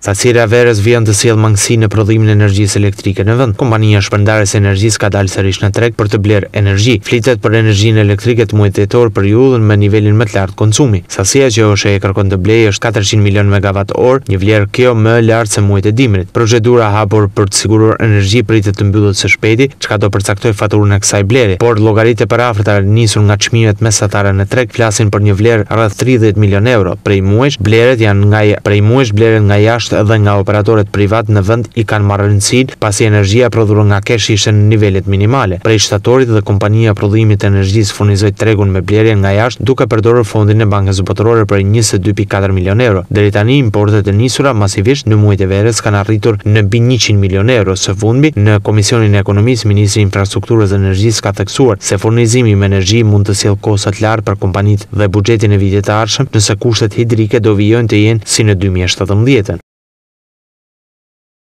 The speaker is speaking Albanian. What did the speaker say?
Sacira Verës vjen të sjellë mangësi në prodhimin e energjisë elektrike në vend. Kompania shpërndarëse e energjisë ka dalë sërish në treg për të blerë energji. Flitet për energjinë elektrike të muajit tetor për iullin me nivelin më të lartë konsumi. Sasia që është e kërkon të blejë është 400 milion megavat or, një vlerë kjo më e lartë se muajit e dimrit. Procedura hapur për të siguruar energji pritet të mbyllet së shpejti, çka do të përcaktojë faturën e kësaj blerje. Por llogaritë për afërta nisur nga çmimet mesatare në treg flasin për një vlerë rreth 30 milion euro. Prej muajsh blerjet janë nga prej muajsh blerjet nga jashtë edhe nga operatorët privat në vend i kanë marrë rëndësit pasi energjia prodhur nga kesh ishe në nivellet minimale. Prej shtatorit dhe kompania prodhimit energjis funizoj tregun me blerje nga jashtë duke përdorër fondin e bankës botërore për 22.4 milion euro. Dere tani importet e njësura masivisht në muajt e verës kanë arritur në bi 100 milion euro. Së fundmi, në Komisionin e Ekonomisë, Ministri Infrastrukturës dhe Energjis ka theksuar se furnizimi me energji mund të sjell kosat lartë për kompanit dhe bugjetin e vitit të arshëm nëse kushtet hidrike do vijojnë të jenë si në 2017.